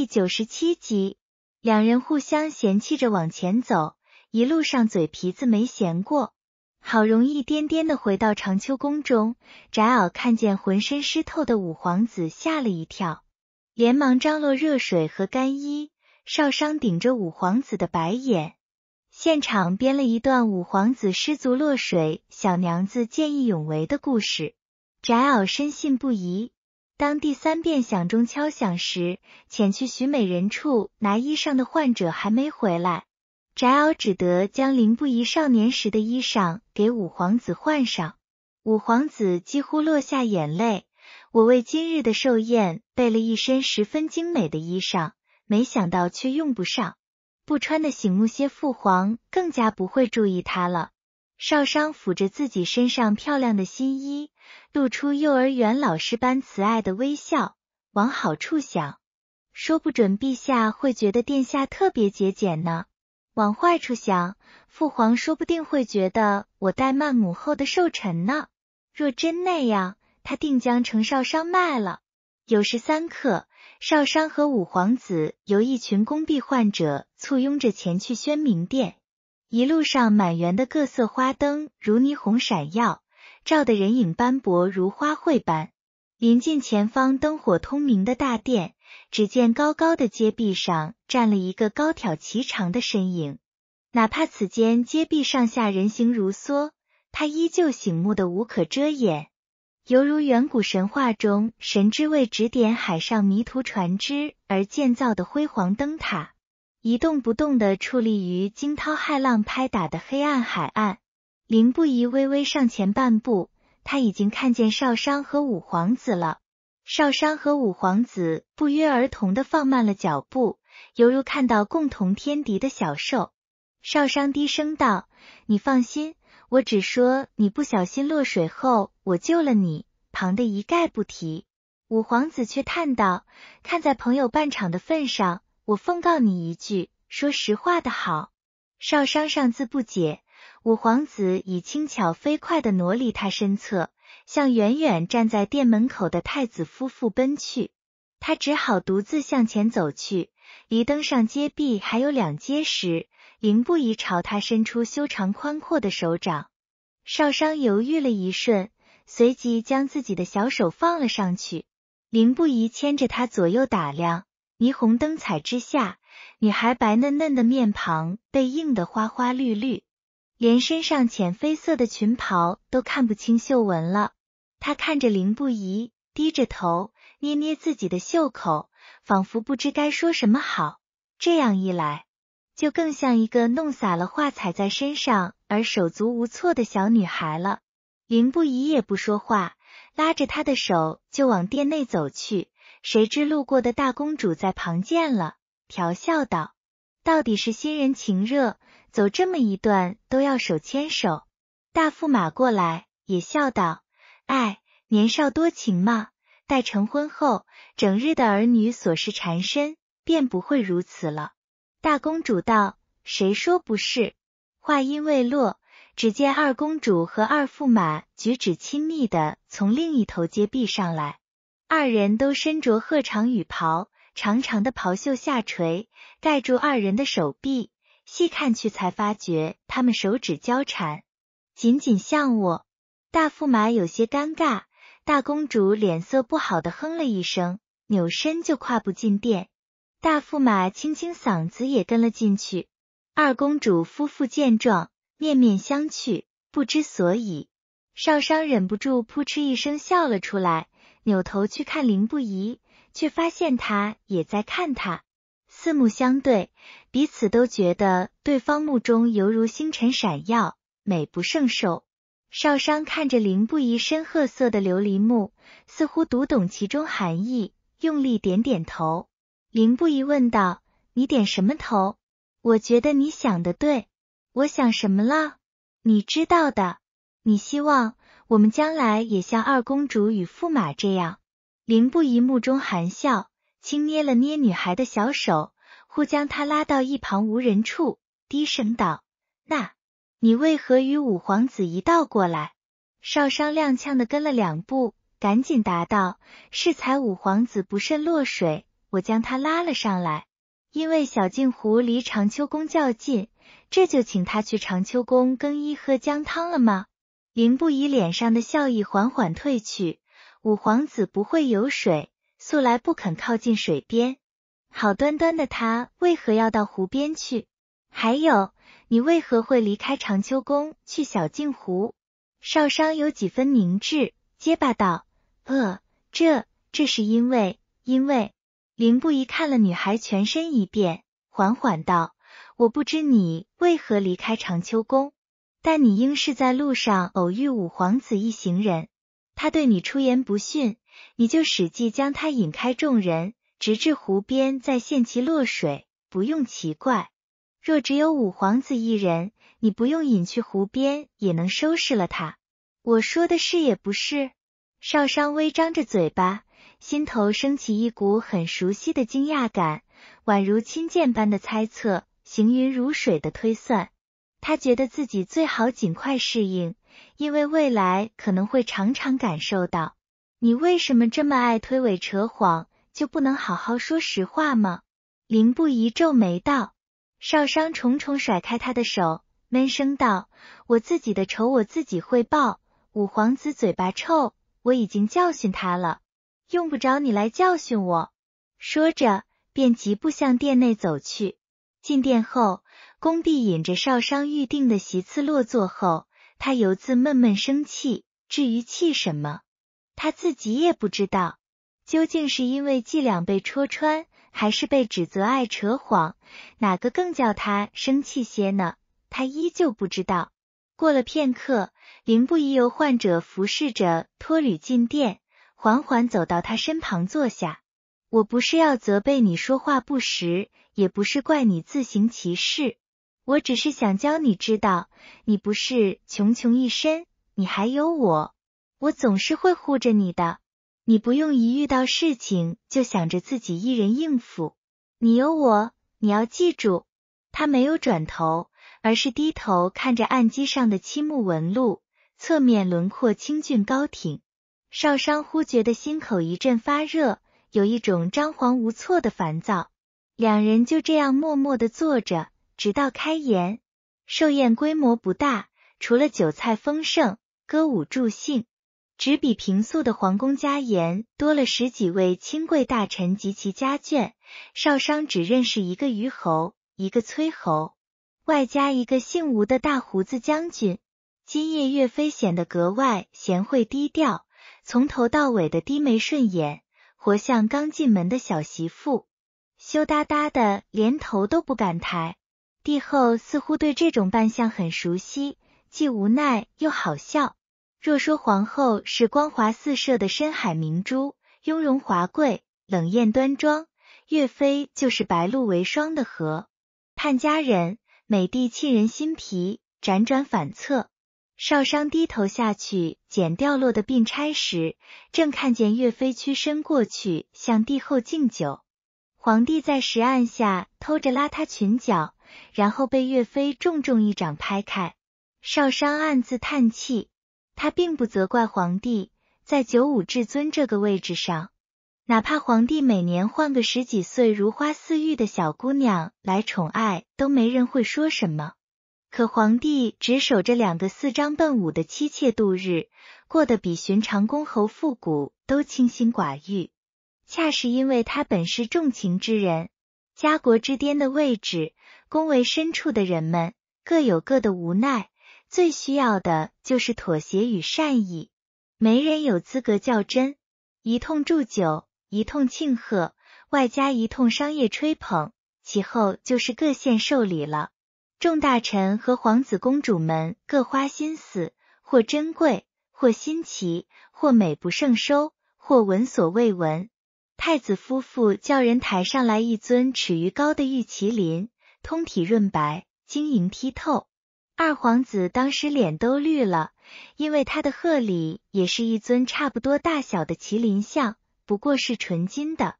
第九十七集，两人互相嫌弃着往前走，一路上嘴皮子没闲过，好容易颠颠的回到长秋宫中。翟敖看见浑身湿透的五皇子，吓了一跳，连忙张罗热水和干衣。少商顶着五皇子的白眼，现场编了一段五皇子失足落水，小娘子见义勇为的故事。翟敖深信不疑。当第三遍响钟敲响时，前去许美人处拿衣裳的患者还没回来，翟敖只得将林不疑少年时的衣裳给五皇子换上。五皇子几乎落下眼泪。我为今日的寿宴备了一身十分精美的衣裳，没想到却用不上。不穿的醒目些，父皇更加不会注意他了。少商抚着自己身上漂亮的新衣。露出幼儿园老师般慈爱的微笑，往好处想，说不准陛下会觉得殿下特别节俭呢；往坏处想，父皇说不定会觉得我怠慢母后的寿辰呢。若真那样，他定将程少商卖了。酉时三刻，少商和五皇子由一群宫婢患者簇拥着前去宣明殿，一路上满园的各色花灯如霓虹闪耀。照得人影斑驳如花卉般，临近前方灯火通明的大殿，只见高高的街壁上站了一个高挑颀长的身影，哪怕此间街壁上下人形如梭，他依旧醒目的无可遮掩，犹如远古神话中神之为指点海上迷途船只而建造的辉煌灯塔，一动不动地矗立于惊涛骇浪拍打的黑暗海岸。林不疑微微上前半步，他已经看见少商和五皇子了。少商和五皇子不约而同地放慢了脚步，犹如看到共同天敌的小兽。少商低声道：“你放心，我只说你不小心落水后我救了你，旁的一概不提。”五皇子却叹道：“看在朋友半场的份上，我奉告你一句，说实话的好。”少商上自不解。五皇子以轻巧飞快的挪离他身侧，向远远站在店门口的太子夫妇奔去。他只好独自向前走去。离登上街壁还有两阶时，林不疑朝他伸出修长宽阔的手掌。少商犹豫了一瞬，随即将自己的小手放了上去。林不疑牵着他左右打量，霓虹灯彩之下，女孩白嫩嫩的面庞被映得花花绿绿。连身上浅绯色的裙袍都看不清绣纹了。他看着林不疑，低着头，捏捏自己的袖口，仿佛不知该说什么好。这样一来，就更像一个弄洒了画彩在身上而手足无措的小女孩了。林不疑也不说话，拉着她的手就往店内走去。谁知路过的大公主在旁见了，调笑道：“到底是新人情热。”走这么一段都要手牵手，大驸马过来也笑道：“哎，年少多情嘛。待成婚后，整日的儿女琐事缠身，便不会如此了。”大公主道：“谁说不是？”话音未落，只见二公主和二驸马举止亲密的从另一头街壁上来，二人都身着鹤长羽袍，长长的袍袖下垂，盖住二人的手臂。细看去，才发觉他们手指交缠，紧紧相我。大驸马有些尴尬，大公主脸色不好，的哼了一声，扭身就跨步进殿。大驸马清清嗓子，也跟了进去。二公主夫妇见状，面面相觑，不知所以。少商忍不住扑哧一声笑了出来，扭头去看林不疑，却发现他也在看他。四目相对，彼此都觉得对方目中犹如星辰闪耀，美不胜收。少商看着林不疑深褐色的琉璃木，似乎读懂其中含义，用力点点头。林不疑问道：“你点什么头？我觉得你想的对。我想什么了？你知道的。你希望我们将来也像二公主与驸马这样。”林不疑目中含笑，轻捏了捏女孩的小手。忽将他拉到一旁无人处，低声道：“那，你为何与五皇子一道过来？”少商踉跄的跟了两步，赶紧答道：“是才五皇子不慎落水，我将他拉了上来。因为小镜湖离长秋宫较近，这就请他去长秋宫更衣喝姜汤了吗？”林不疑脸上的笑意缓缓褪去。五皇子不会游水，素来不肯靠近水边。好端端的他为何要到湖边去？还有，你为何会离开长秋宫去小镜湖？少商有几分凝滞，结巴道：“呃，这这是因为因为……”林不疑看了女孩全身一遍，缓缓道：“我不知你为何离开长秋宫，但你应是在路上偶遇五皇子一行人，他对你出言不逊，你就使计将他引开众人。”直至湖边，再现其落水，不用奇怪。若只有五皇子一人，你不用引去湖边，也能收拾了他。我说的是也不是？少商微张着嘴巴，心头升起一股很熟悉的惊讶感，宛如亲见般的猜测，行云如水的推算。他觉得自己最好尽快适应，因为未来可能会常常感受到。你为什么这么爱推诿扯谎？就不能好好说实话吗？林不疑皱眉道。少商重重甩开他的手，闷声道：“我自己的仇我自己会报。五皇子嘴巴臭，我已经教训他了，用不着你来教训我。”说着，便疾步向殿内走去。进殿后，宫婢引着少商预定的席次落座后，他由自闷闷生气。至于气什么，他自己也不知道。究竟是因为伎俩被戳穿，还是被指责爱扯谎，哪个更叫他生气些呢？他依旧不知道。过了片刻，林不疑由患者服侍着托吕进殿，缓缓走到他身旁坐下。我不是要责备你说话不实，也不是怪你自行其事，我只是想教你知道，你不是穷穷一身，你还有我，我总是会护着你的。你不用一遇到事情就想着自己一人应付，你有我，你要记住。他没有转头，而是低头看着案几上的漆木纹路，侧面轮廓清俊高挺。少商忽觉得心口一阵发热，有一种张皇无措的烦躁。两人就这样默默的坐着，直到开宴。寿宴规模不大，除了酒菜丰盛，歌舞助兴。只比平素的皇宫家严多了十几位亲贵大臣及其家眷。邵商只认识一个虞侯，一个崔侯，外加一个姓吴的大胡子将军。今夜岳飞显得格外贤惠低调，从头到尾的低眉顺眼，活像刚进门的小媳妇，羞答答的连头都不敢抬。帝后似乎对这种扮相很熟悉，既无奈又好笑。若说皇后是光华四射的深海明珠，雍容华贵，冷艳端庄，岳飞就是白露为霜的荷。盼佳人，美帝沁人心脾，辗转反侧。少商低头下去捡掉落的鬓钗时，正看见岳飞屈身过去向帝后敬酒。皇帝在石岸下偷着拉他裙角，然后被岳飞重重一掌拍开。少商暗自叹气。他并不责怪皇帝，在九五至尊这个位置上，哪怕皇帝每年换个十几岁如花似玉的小姑娘来宠爱，都没人会说什么。可皇帝只守着两个四张笨五的妻妾度日，过得比寻常公侯富贾都清心寡欲，恰是因为他本是重情之人。家国之巅的位置，宫闱深处的人们各有各的无奈。最需要的就是妥协与善意，没人有资格较真。一通祝酒，一通庆贺，外加一通商业吹捧，其后就是各县受礼了。众大臣和皇子公主们各花心思，或珍贵，或新奇，或美不胜收，或闻所未闻。太子夫妇叫人抬上来一尊尺余高的玉麒麟，通体润白，晶莹剔透。二皇子当时脸都绿了，因为他的贺礼也是一尊差不多大小的麒麟像，不过是纯金的。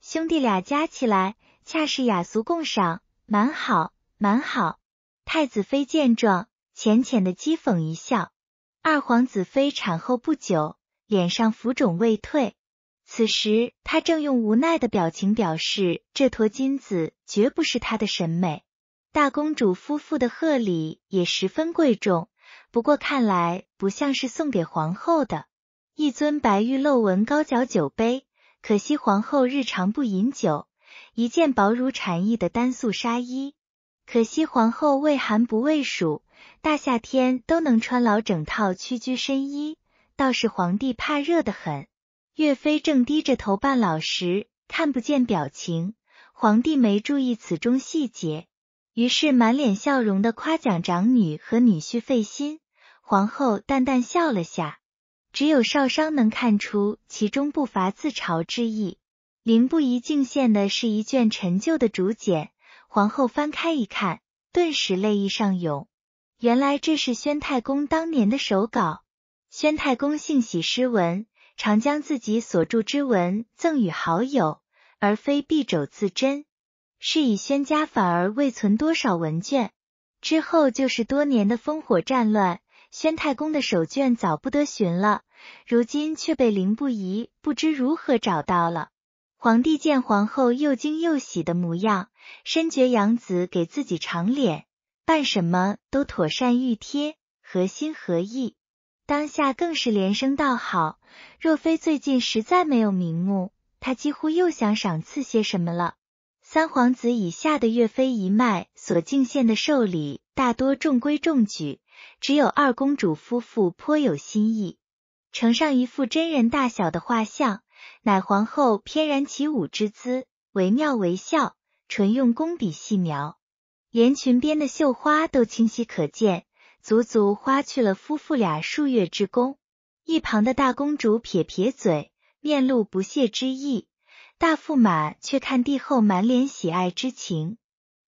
兄弟俩加起来，恰是雅俗共赏，蛮好蛮好。太子妃见状，浅浅的讥讽一笑。二皇子妃产后不久，脸上浮肿未退，此时他正用无奈的表情表示，这坨金子绝不是他的审美。大公主夫妇的贺礼也十分贵重，不过看来不像是送给皇后的。一尊白玉镂纹高脚酒杯，可惜皇后日常不饮酒。一件薄如蝉翼的单素纱衣，可惜皇后畏寒不畏暑，大夏天都能穿老整套屈居深衣。倒是皇帝怕热的很。岳飞正低着头扮老实，看不见表情。皇帝没注意此中细节。于是满脸笑容的夸奖长女和女婿费心，皇后淡淡笑了下，只有少商能看出其中不乏自嘲之意。凌不疑敬献的是一卷陈旧的竹简，皇后翻开一看，顿时泪意上涌。原来这是宣太公当年的手稿。宣太公性喜诗文，常将自己所著之文赠与好友，而非敝帚自珍。是以宣家反而未存多少文卷，之后就是多年的烽火战乱，宣太公的手卷早不得寻了。如今却被林不疑不知如何找到了。皇帝见皇后又惊又喜的模样，深觉养子给自己长脸，办什么都妥善御贴，合心合意，当下更是连声道好。若非最近实在没有名目，他几乎又想赏赐些什么了。三皇子以下的岳飞一脉所敬献的寿礼大多中规中矩，只有二公主夫妇颇有新意，呈上一幅真人大小的画像，乃皇后翩然起舞之姿，惟妙惟肖，纯用工笔细描，连裙边的绣花都清晰可见，足足花去了夫妇俩数月之功。一旁的大公主撇撇嘴，面露不屑之意。大驸马却看帝后满脸喜爱之情，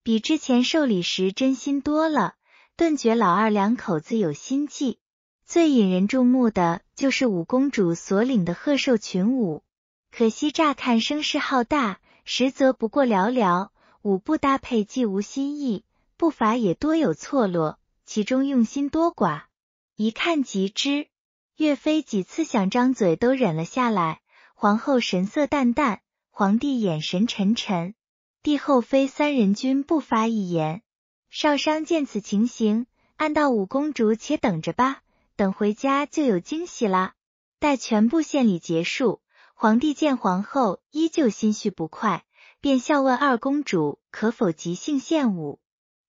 比之前受礼时真心多了，顿觉老二两口子有心计。最引人注目的就是五公主所领的贺寿群舞，可惜乍看声势浩大，实则不过寥寥。舞步搭配既无新意，步伐也多有错落，其中用心多寡，一看即知。岳飞几次想张嘴都忍了下来，皇后神色淡淡。皇帝眼神沉沉，帝后妃三人均不发一言。少商见此情形，暗道五公主且等着吧，等回家就有惊喜啦。待全部献礼结束，皇帝见皇后依旧心绪不快，便笑问二公主可否即兴献舞。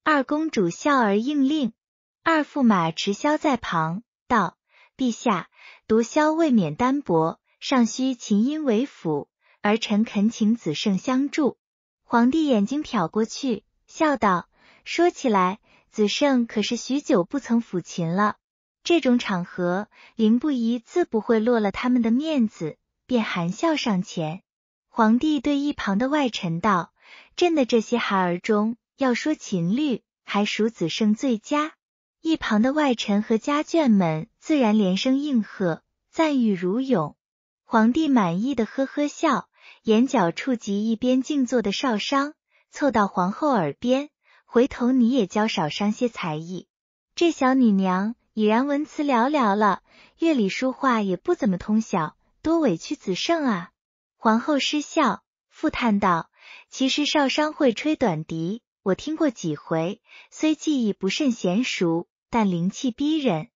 二公主笑而应令，二驸马持箫在旁道：“陛下，独箫未免单薄，尚需琴音为辅。”儿臣恳请子圣相助。皇帝眼睛瞟过去，笑道：“说起来，子圣可是许久不曾抚琴了。这种场合，林不疑自不会落了他们的面子，便含笑上前。”皇帝对一旁的外臣道：“朕的这些孩儿中，要说琴律，还属子圣最佳。”一旁的外臣和家眷们自然连声应和，赞誉如涌。皇帝满意的呵呵笑。眼角触及一边静坐的少商，凑到皇后耳边，回头你也教少商些才艺。这小女娘已然文辞寥寥了，乐理书画也不怎么通晓，多委屈子胜啊！皇后失笑，复叹道：“其实少商会吹短笛，我听过几回，虽技艺不甚娴熟，但灵气逼人。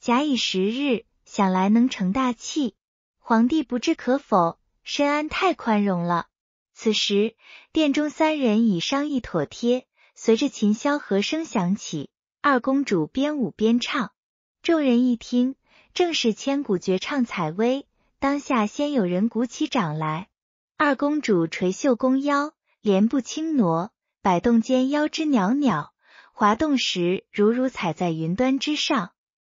假以时日，想来能成大器。”皇帝不置可否。深安太宽容了。此时殿中三人已商议妥帖，随着琴箫和声响起，二公主边舞边唱。众人一听，正是千古绝唱《采薇》。当下先有人鼓起掌来。二公主垂袖弓腰，莲步轻挪，摆动间腰肢袅袅，滑动时如如踩在云端之上，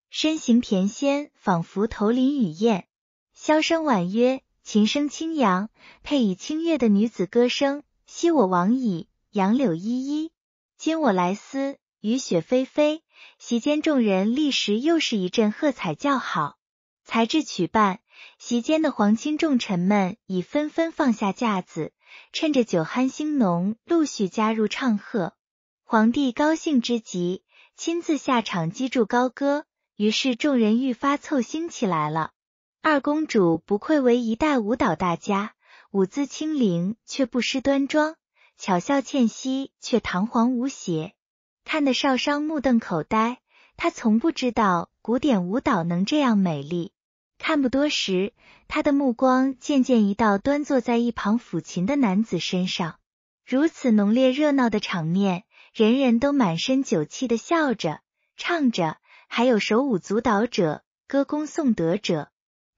身形翩跹，仿佛头林雨燕。箫声婉约。琴声清扬，配以清越的女子歌声：“昔我往矣，杨柳依依；今我来思，雨雪霏霏。”席间众人立时又是一阵喝彩叫好。才至曲半，席间的皇亲重臣们已纷纷放下架子，趁着酒酣兴浓，陆续加入唱和。皇帝高兴之极，亲自下场击筑高歌，于是众人愈发凑兴起来了。二公主不愧为一代舞蹈大家，舞姿轻灵却不失端庄，巧笑倩兮却堂皇无邪，看得少商目瞪口呆。他从不知道古典舞蹈能这样美丽。看不多时，他的目光渐渐移到端坐在一旁抚琴的男子身上。如此浓烈热闹的场面，人人都满身酒气的笑着、唱着，还有手舞足蹈者、歌功颂德者。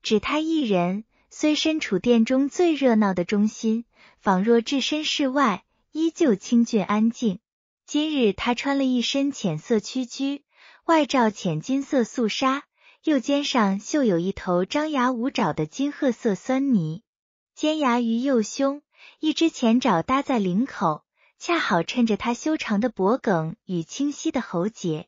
只他一人，虽身处殿中最热闹的中心，仿若置身事外，依旧清俊安静。今日他穿了一身浅色曲裾，外罩浅金色素纱，右肩上绣有一头张牙舞爪的金褐色狻猊，尖牙于右胸，一只前爪搭在领口，恰好衬着他修长的脖颈与清晰的喉结。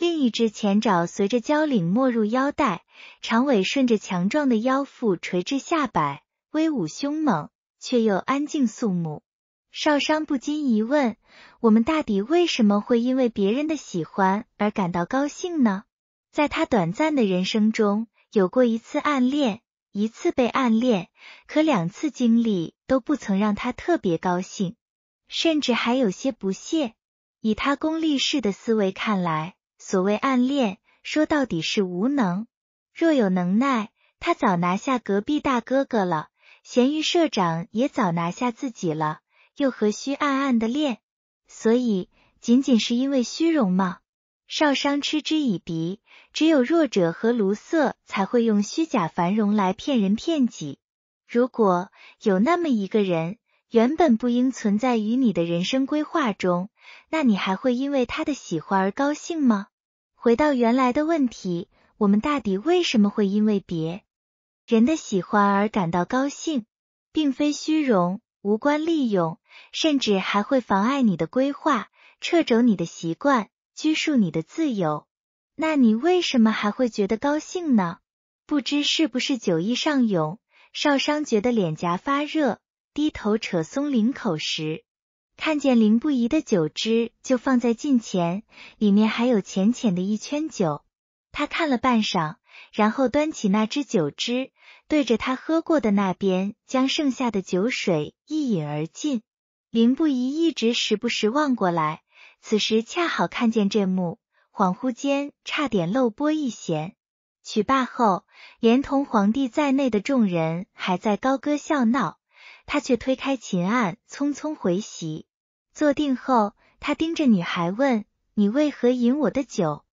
另一只前爪随着缰领没入腰带，长尾顺着强壮的腰腹垂至下摆，威武凶猛却又安静肃穆。少商不禁疑问：我们大抵为什么会因为别人的喜欢而感到高兴呢？在他短暂的人生中有过一次暗恋，一次被暗恋，可两次经历都不曾让他特别高兴，甚至还有些不屑。以他功利式的思维看来。所谓暗恋，说到底是无能。若有能耐，他早拿下隔壁大哥哥了；咸鱼社长也早拿下自己了，又何须暗暗的恋？所以，仅仅是因为虚荣吗？少商嗤之以鼻。只有弱者和卢瑟才会用虚假繁荣来骗人骗己。如果有那么一个人。原本不应存在于你的人生规划中，那你还会因为他的喜欢而高兴吗？回到原来的问题，我们大抵为什么会因为别人的喜欢而感到高兴，并非虚荣，无关利用，甚至还会妨碍你的规划，掣肘你的习惯，拘束你的自由。那你为什么还会觉得高兴呢？不知是不是酒意上涌，少商觉得脸颊发热。低头扯松领口时，看见林不疑的酒汁就放在近前，里面还有浅浅的一圈酒。他看了半晌，然后端起那只酒汁，对着他喝过的那边，将剩下的酒水一饮而尽。林不疑一直时不时望过来，此时恰好看见这幕，恍惚间差点漏播一弦。曲罢后，连同皇帝在内的众人还在高歌笑闹。他却推开琴案，匆匆回席。坐定后，他盯着女孩问：“你为何饮我的酒？”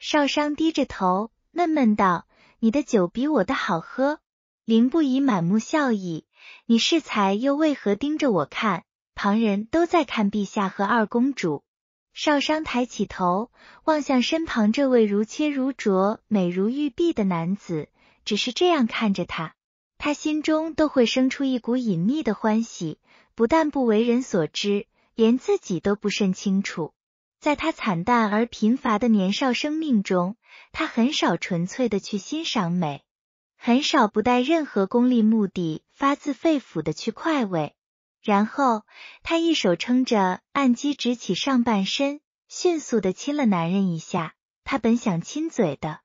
少商低着头，闷闷道：“你的酒比我的好喝。”林不疑满目笑意：“你适才又为何盯着我看？”旁人都在看陛下和二公主。少商抬起头，望向身旁这位如切如琢、美如玉璧的男子，只是这样看着他。他心中都会生出一股隐秘的欢喜，不但不为人所知，连自己都不甚清楚。在他惨淡而贫乏的年少生命中，他很少纯粹的去欣赏美，很少不带任何功利目的、发自肺腑的去快慰。然后，他一手撑着按机，直起上半身，迅速的亲了男人一下。他本想亲嘴的，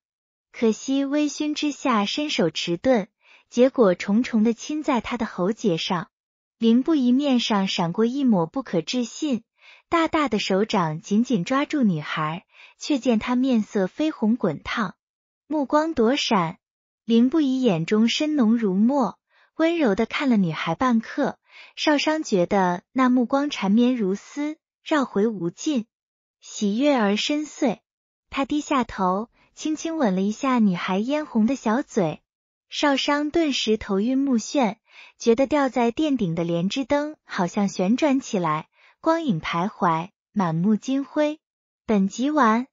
可惜微醺之下，身手迟钝。结果重重的亲在他的喉结上，林不疑面上闪过一抹不可置信，大大的手掌紧紧抓住女孩，却见她面色绯红滚烫，目光躲闪。林不疑眼中深浓如墨，温柔的看了女孩半刻，少商觉得那目光缠绵如丝，绕回无尽，喜悦而深邃。他低下头，轻轻吻了一下女孩嫣红的小嘴。少商顿时头晕目眩，觉得吊在殿顶的莲枝灯好像旋转起来，光影徘徊，满目金辉。本集完。